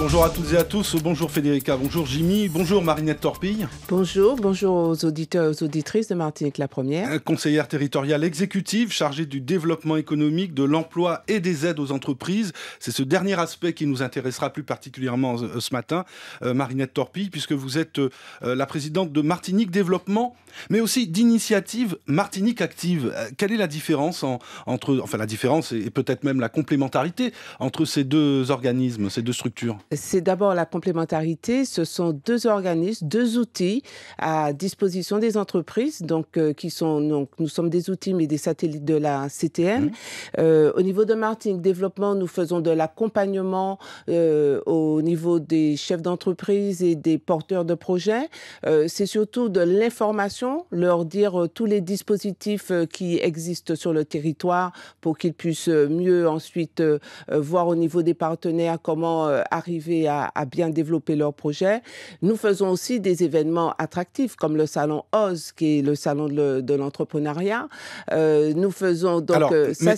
Bonjour à toutes et à tous, bonjour Federica, bonjour Jimmy, bonjour Marinette Torpille. Bonjour, bonjour aux auditeurs et aux auditrices de Martinique la Première. Conseillère territoriale exécutive chargée du développement économique, de l'emploi et des aides aux entreprises. C'est ce dernier aspect qui nous intéressera plus particulièrement ce matin, euh, Marinette Torpille, puisque vous êtes euh, la présidente de Martinique Développement, mais aussi d'initiative Martinique Active. Euh, quelle est la différence entre, enfin la différence et peut-être même la complémentarité entre ces deux organismes, ces deux structures c'est d'abord la complémentarité. Ce sont deux organismes, deux outils à disposition des entreprises, donc euh, qui sont donc nous sommes des outils mais des satellites de la CTM. Mmh. Euh, au niveau de marketing développement, nous faisons de l'accompagnement euh, au niveau des chefs d'entreprise et des porteurs de projets. C'est surtout de l'information, leur dire tous les dispositifs qui existent sur le territoire pour qu'ils puissent mieux ensuite voir au niveau des partenaires comment arriver à, bien développer leurs projets. Nous faisons aussi des événements attractifs comme le salon Oz, qui est le salon de, l'entrepreneuriat. Euh, nous faisons donc euh, ça,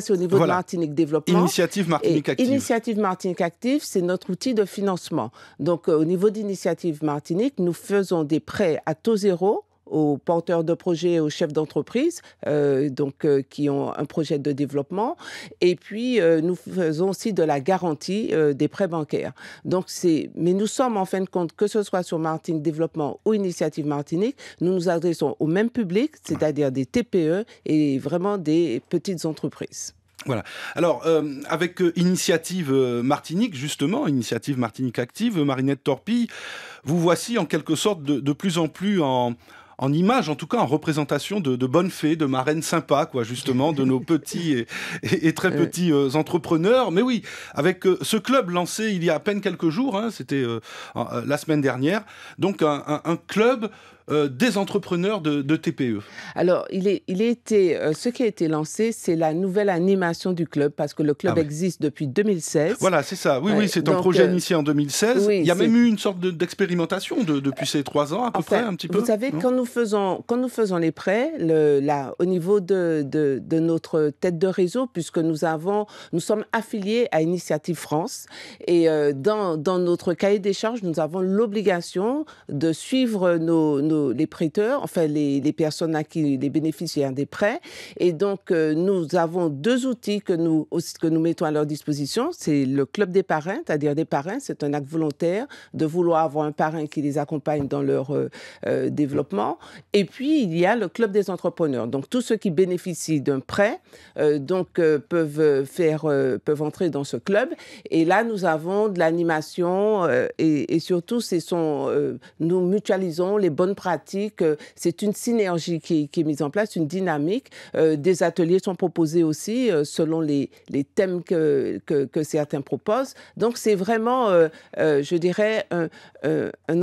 c'est au niveau de Martinique Développement. Initiative Martinique Active. Initiative Martinique Active, c'est notre outil de financement. Donc euh, au niveau d'Initiative Martinique, nous faisons des prêts à taux zéro aux porteurs de projets, aux chefs d'entreprise, euh, donc euh, qui ont un projet de développement. Et puis euh, nous faisons aussi de la garantie des prêts bancaires. Donc c'est, mais nous sommes en fin de compte, que ce soit sur Martinique Développement ou Initiative Martinique, nous nous adressons au même public, c'est-à-dire des TPE et vraiment des petites entreprises. Voilà. Alors, avec Initiative Martinique, justement, Initiative Martinique Active, Marinette Torpille, vous voici en quelque sorte de plus en plus en, en image, en tout cas en représentation de, de bonnes fées, de marraines sympas, quoi, justement, de nos petits et, très euh. petits euh, entrepreneurs. Mais oui, avec euh, ce club lancé il y a à peine quelques jours, hein, c'était la semaine dernière, donc un, un club euh, des entrepreneurs de, TPE e. Alors, il, est, il euh, ce qui a été lancé, c'est la nouvelle animation du club, parce que le club ah existe depuis 2016. Voilà, c'est ça. Oui, oui, c'est un projet euh, initié en 2016. il y a même eu une sorte d'expérimentation depuis ces trois ans, à peu près, un petit peu. Vous savez, quand nous, faisons, quand nous faisons les prêts, le, au niveau de, notre tête de réseau, puisque nous avons, nous sommes affiliés à Initiative France, et dans, notre cahier des charges, nous avons l'obligation de suivre nos les prêteurs, enfin les, les, personnes à qui les bénéficiaires des prêts. Et donc, euh, nous avons deux outils que nous, que nous mettons à leur disposition. C'est le club des parrains, c'est-à-dire des parrains. C'est un acte volontaire de vouloir avoir un parrain qui les accompagne dans leur euh, euh, développement. Et puis, il y a le club des entrepreneurs. Donc, tous ceux qui bénéficient d'un prêt, donc, peuvent faire, peuvent entrer dans ce club. Et là, nous avons de l'animation et, et, surtout, nous mutualisons les bonnes pratiques euh, c'est une synergie qui, est mise en place, une dynamique. Euh, des ateliers sont proposés aussi euh, selon les, thèmes que, certains proposent. Donc c'est vraiment, je dirais, un, un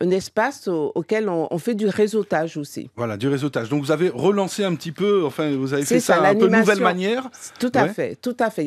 un espace auquel on, fait du réseautage aussi. Voilà, du réseautage. Donc vous avez relancé un petit peu, enfin vous avez fait ça, ça un nouvelle manière. Tout à fait, tout à fait.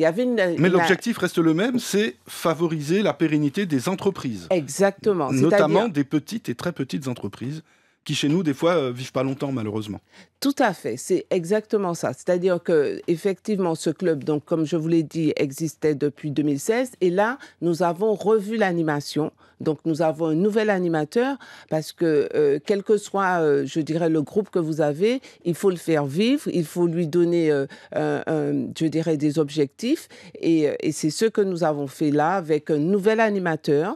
Mais l'objectif reste le même, c'est favoriser la pérennité des entreprises. Exactement. Notamment des petites et très petites entreprises qui chez nous des fois euh, vivent pas longtemps malheureusement. Tout à fait, c'est exactement ça. C'est-à-dire que effectivement ce club donc comme je vous l'ai dit existait depuis 2016 et là nous avons revu l'animation donc nous avons un nouvel animateur parce que euh, quel que soit, euh, je dirais, le groupe que vous avez, il faut le faire vivre, il faut lui donner, euh, je dirais, des objectifs. et c'est ce que nous avons fait là avec un nouvel animateur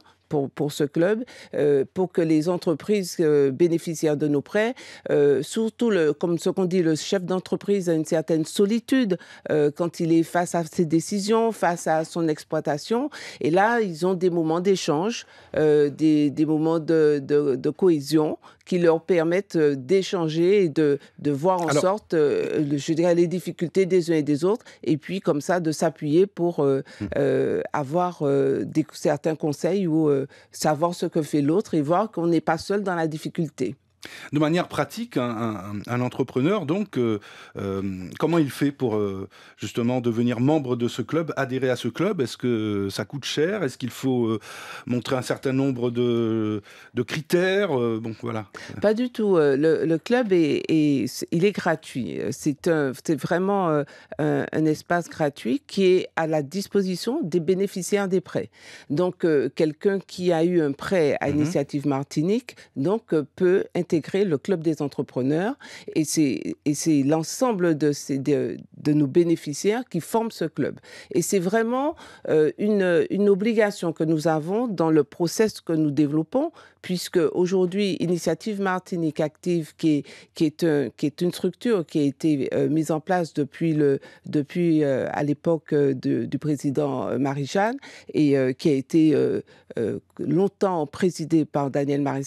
pour, ce club, euh, pour que les entreprises euh, bénéficient de nos prêts, euh, surtout, le, comme ce qu'on dit, le chef d'entreprise a une certaine solitude quand il est face à ses décisions, face à son exploitation. Et là, ils ont des moments d'échange, des, moments de cohésion qui leur permettent euh, d'échanger et de, de voir en sorte, euh, je dirais, les difficultés des uns et des autres, et puis comme ça de s'appuyer pour euh, mmh. avoir des, certains conseils ou savoir ce que fait l'autre et voir qu'on n'est pas seul dans la difficulté. De manière pratique, un, entrepreneur, donc, euh, euh, comment il fait pour euh, justement devenir membre de ce club, adhérer à ce club Est-ce que ça coûte cher Est-ce qu'il faut montrer un certain nombre de, critères Bon, voilà. Pas du tout. Le, club est, il est gratuit. C'est vraiment un, espace gratuit qui est à la disposition des bénéficiaires des prêts. Donc, quelqu'un qui a eu un prêt à mm-hmm. Initiative Martinique, donc, peut intervenir intégré le Club des entrepreneurs. Et c'est l'ensemble de, de, de, nos bénéficiaires qui forment ce club. Et c'est vraiment euh, une, une obligation que nous avons dans le process que nous développons, puisque aujourd'hui, Initiative Martinique Active, qui est, qui est, un, qui est une structure qui a été euh, mise en place depuis, le, depuis euh, à l'époque du président Marie-Jeanne et qui a été longtemps présidée par Daniel marie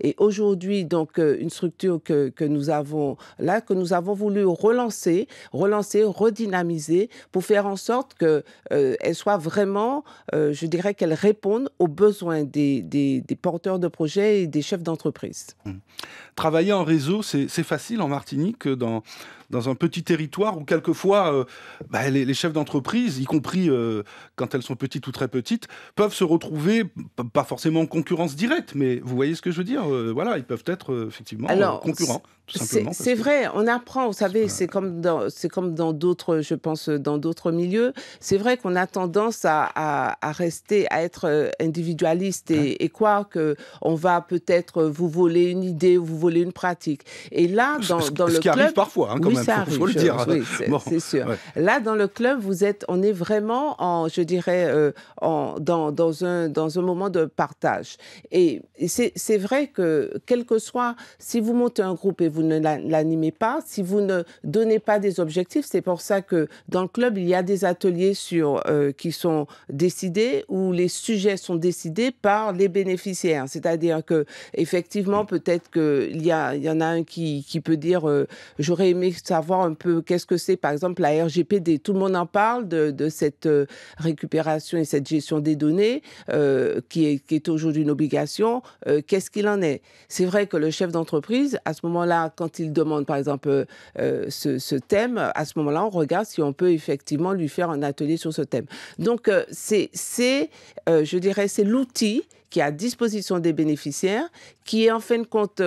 Et aujourd'hui, donc, donc euh, une structure que, que, nous avons là, que nous avons voulu relancer, relancer, redynamiser pour faire en sorte qu'elle euh, soit vraiment, euh, je dirais qu'elle réponde aux besoins des, des, porteurs de projets et des chefs d'entreprise. Mmh. Travailler en réseau, c'est facile en Martinique dans, dans un petit territoire où quelquefois euh, bah, les, chefs d'entreprise, y compris euh, quand elles sont petites ou très petites, peuvent se retrouver pas forcément en concurrence directe, mais vous voyez ce que je veux dire. Euh, voilà, ils peuvent être effectivement concurrents. C'est vrai, on apprend, vous savez, c'est comme dans, c'est comme dans d'autres, je pense, dans d'autres milieux. C'est vrai qu'on a tendance à, rester, à être euh, individualiste et, ouais. et quoi va peut-être vous voler une idée, vous voler une pratique. Et là, dans, le club, parfois, hein, même, ça faut, faut le dire. Oui, c'est sûr. Là, dans le club, vous êtes, on est vraiment, en, je dirais, euh, en, dans, dans un dans un moment de partage. Et c'est vrai que quel que soit, si vous montez un groupe et vous ne l'animez pas, si vous ne donnez pas des objectifs, c'est pour ça que dans le club, il y a des ateliers sur, euh, qui sont décidés ou les sujets sont décidés par les bénéficiaires. C'est-à-dire que effectivement, peut-être qu'il y, a, y en a un qui, qui peut dire euh, j'aurais aimé savoir un peu qu'est-ce que c'est, par exemple, la RGPD. Tout le monde en parle de, de cette euh, récupération et cette gestion des données qui est, qui est aujourd'hui une obligation. qu'est-ce qu'il en est C'est vrai que le chef d'entreprise, à ce moment-là, quand il demande, par exemple, euh, ce, thème, à ce moment-là, on regarde si on peut effectivement lui faire un atelier sur ce thème. Donc, euh, c'est, euh, je dirais, c'est l'outil qui est à disposition des bénéficiaires, qui est en fin de compte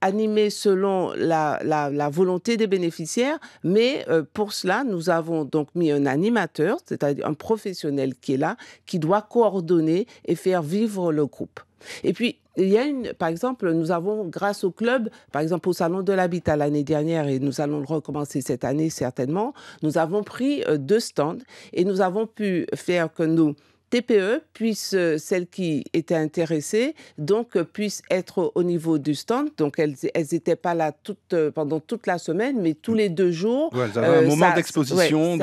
animé selon la, volonté des bénéficiaires. Mais pour cela, nous avons donc mis un animateur, c'est-à-dire un professionnel qui est là, qui doit coordonner et faire vivre le groupe. Et puis, il y a une, par exemple, nous avons, grâce au club, par exemple au Salon de l'Habitat l'année dernière, et nous allons le recommencer cette année certainement, nous avons pris euh, deux stands et nous avons pu faire que nous TPE puisse, euh, celles qui étaient intéressées, donc euh, puissent être au niveau du stand. Donc elles n'étaient pas là euh, pendant toute la semaine, mais tous les deux jours. elles avaient un moment d'exposition.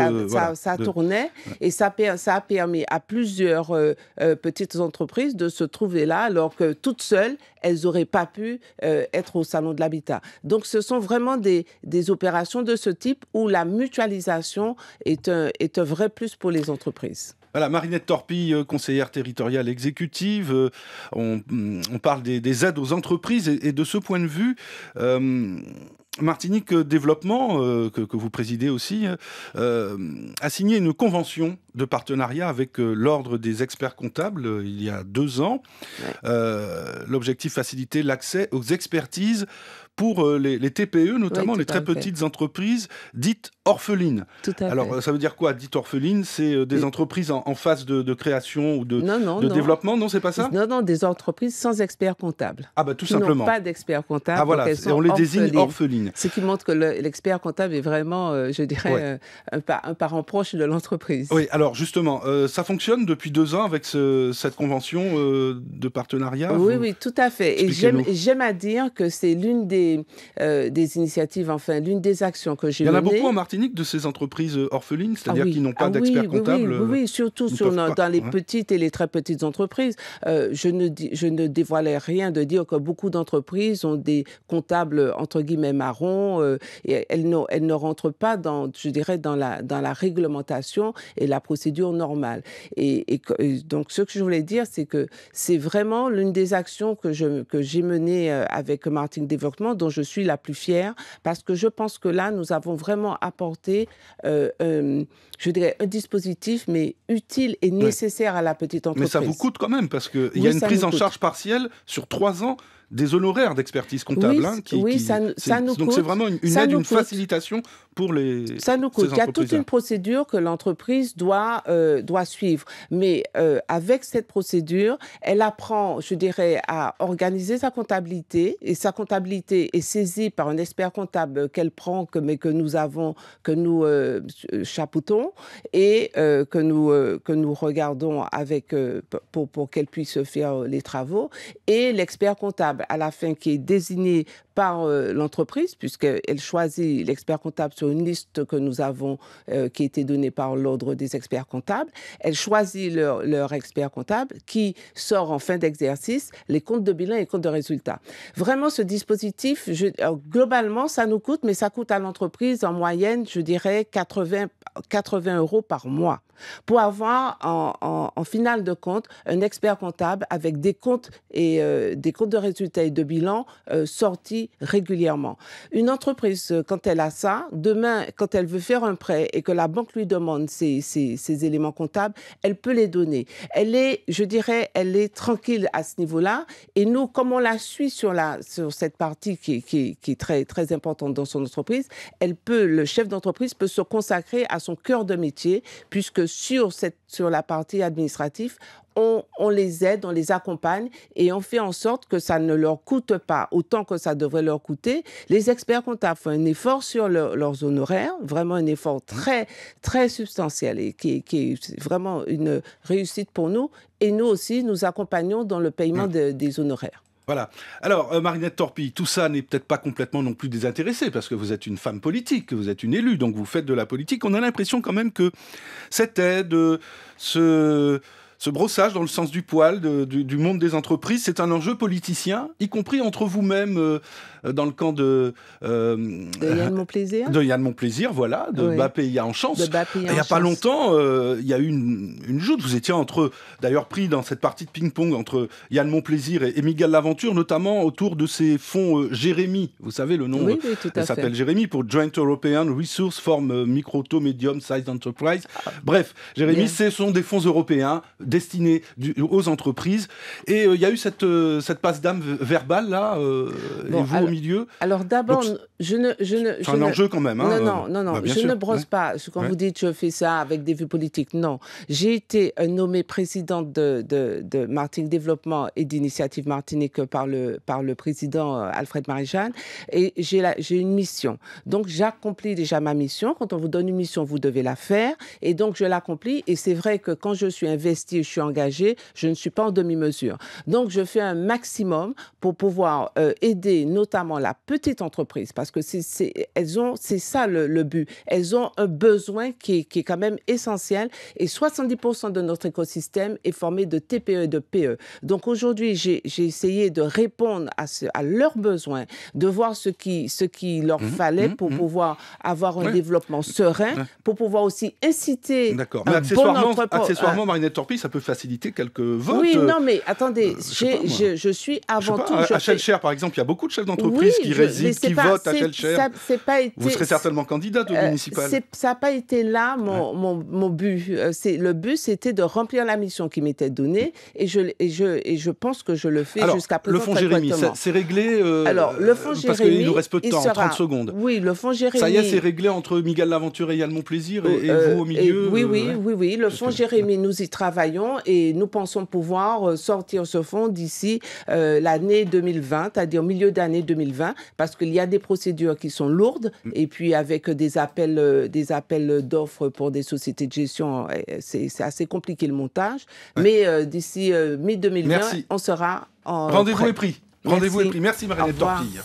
ça, tournait et ça, a permis à plusieurs petites entreprises de se trouver là, alors que toutes seules, elles n'auraient pas pu être au salon de l'habitat. Donc ce sont vraiment des, opérations de ce type où la mutualisation est est un vrai plus pour les entreprises. Voilà, Marinette Torpille, euh, conseillère territoriale exécutive. Euh, mm, on, parle des, aides aux entreprises et, de ce point de vue. Euh, Martinique Développement, que, vous présidez aussi, a signé une convention de partenariat avec l'Ordre des experts comptables il y a deux ans. L'objectif, faciliter l'accès aux expertises pour euh, les, TPE, notamment les très petites entreprises dites orphelines. Alors, ça veut dire quoi Dites orphelines, c'est euh, des entreprises en, phase de, création ou de, de développement, non C'est pas ça Non, non, des entreprises sans expert comptable. Ah, bah tout simplement. pas d'expert comptable. Ah, voilà, on les désigne orphelines. Ce qui montre que l'expert comptable est vraiment, euh, je dirais, un, parent proche de l'entreprise. Oui, alors justement, ça fonctionne depuis deux ans avec cette convention de partenariat Oui, oui, tout à fait. Et j'aime à dire que c'est l'une des euh, des, initiatives, enfin, l'une des actions que j'ai menées... Il y en a beaucoup en Martinique de ces entreprises euh, orphelines, ah c'est-à-dire qui n'ont pas ah d'experts oui, Oui, oui, euh, surtout sur, dans les petites et les très petites entreprises. je, ne, je ne dévoilais rien de dire que beaucoup d'entreprises ont des comptables, entre guillemets, marrons, et elles, ne rentrent pas dans, je dirais, dans la, dans la réglementation et la procédure normale. Et, donc, ce que je voulais dire, c'est que c'est vraiment l'une des actions que j'ai que menées avec Martin Développement dont je suis la plus fière, parce que je pense que là, nous avons vraiment apporté, euh, euh, je dirais, un dispositif, mais utile et nécessaire à la petite entreprise. Mais ça vous coûte quand même, parce qu'il y a une prise en charge partielle sur trois ans des honoraires d'expertise comptable. Oui, hein, ça, nous Donc c'est vraiment une, aide, une facilitation pour les. Ça nous coûte. Il y a toute une procédure que l'entreprise doit, euh, doit suivre. Mais euh, avec cette procédure, elle apprend, je dirais, à organiser sa comptabilité. Et sa comptabilité est saisie par un expert comptable qu'elle prend, que, mais que nous avons, que nous euh, chapoutons et que, nous, que nous regardons avec, pour, pour qu'elle puisse faire les travaux. Et l'expert comptable à la fin qui est désignée par euh, l'entreprise, puisqu'elle choisit l'expert comptable sur une liste que nous avons, euh, qui a été donnée par l'ordre des experts comptables. Elle choisit leur, expert comptable qui sort en fin d'exercice les comptes de bilan et les comptes de résultats. Vraiment, ce dispositif, globalement, ça nous coûte, mais ça coûte à l'entreprise en moyenne, je dirais, 80 euros par mois pour avoir en, finale de compte un expert comptable avec des comptes et euh, des comptes de résultats et de bilan euh, sortis régulièrement. Une entreprise, euh, quand elle a ça, demain, quand elle veut faire un prêt et que la banque lui demande ces éléments comptables, elle peut les donner. Elle est, je dirais, elle est tranquille à ce niveau-là. Et nous, comme on la suit sur, la, sur cette partie qui, qui, qui est très, très importante dans son entreprise, elle peut, le chef d'entreprise peut se consacrer à son cœur de métier, puisque sur, cette, sur la partie administrative, on, les aide, on les accompagne et on fait en sorte que ça ne leur coûte pas autant que ça devrait leur coûter. Les experts comptables font un effort sur leurs honoraires, vraiment un effort très, très substantiel et qui, est vraiment une réussite pour nous. Et nous aussi, nous accompagnons dans le paiement mm. des honoraires. Voilà. Alors, euh, Marinette Torpille, tout ça n'est peut-être pas complètement non plus désintéressé, parce que vous êtes une femme politique, vous êtes une élue, donc vous faites de la politique. On a l'impression quand même que cette aide, euh, ce, brossage dans le sens du poil du, monde des entreprises, c'est un enjeu politicien, y compris entre vous-même. Euh, euh, dans le camp de. Euh, de Yann Montplaisir. De Yann Montplaisir, voilà, de y a en chance. il n'y a pas longtemps, euh, il y a eu une, une joute. Vous étiez entre, d'ailleurs, pris dans cette partie de ping-pong entre Yann Monplaisir et, et Miguel Laventure, notamment autour de ces fonds euh, Jérémy. Vous savez, le nom oui, tout à s'appelle Jérémy pour Joint European Resource Micro to Medium Size Enterprise. Ah, Bref, Jérémy, ce sont des fonds européens destinés aux entreprises. Et il y a eu cette, cette passe d'âme verbale, là. et vous, alors d'abord, je ne, je c'est un enjeu quand même. Hein. non, non, non, bah, je ne brosse pas. Quand qu'on vous dites je fais ça avec des vues politiques, non. J'ai été nommée présidente de, de, de Martinique Développement et d'Initiative Martinique par le par le président euh, Alfred Maréchal, et j'ai j'ai une mission. Donc j'accomplis déjà ma mission. Quand on vous donne une mission, vous devez la faire, et donc je l'accomplis. Et c'est vrai que quand je suis investi je suis engagé, je ne suis pas en demi-mesure. Donc je fais un maximum pour pouvoir euh, aider notamment la petite entreprise, parce que c'est elles ont c'est ça le, but. Elles ont un besoin qui est, quand même essentiel et 70% de notre écosystème est formé de TPE et de PE. Donc aujourd'hui, j'ai essayé de répondre à, ce, à leurs besoins, de voir ce qui, ce qui leur mmh, fallait mmh, pour mmh. pouvoir avoir un développement serein, pour pouvoir aussi inciter. D'accord. Mais accessoirement, euh, accessoirement Marinette Torpille, ça peut faciliter quelques votes. Oui, euh, non, mais attendez, euh, je, suis avant tout. à, Shell par exemple, il y a beaucoup de chefs d'entreprise oui, qui résiste qui vote à vous serez certainement candidate au euh, municipal. Ça n'a pas été là mon, mon, mon but. Euh, le but, c'était de remplir la mission qui m'était donnée et je, je, et je pense que je le fais jusqu'à présent. Euh, le fonds Jérémy, c'est réglé Alors, le Parce qu'il nous reste peu de temps, 30 secondes. Oui, le fonds Jérémy. Ça y est, c'est réglé entre Miguel Laventure et Yann Monplaisir et, oh, vous au milieu. oui, oui, oui, oui. Le fonds Jérémy, nous y travaillons et nous pensons pouvoir sortir ce fonds d'ici l'année 2020, c'est-à-dire au milieu d'année 2020 parce qu'il y a des procédures qui sont lourdes mm. et puis avec des appels, euh, des appels d'offres pour des sociétés de gestion, euh, c'est assez compliqué le montage. Mais euh, d'ici mi-2020, on sera en. Rendez-vous est pris. Rendez-vous et Merci Marianne Torpille.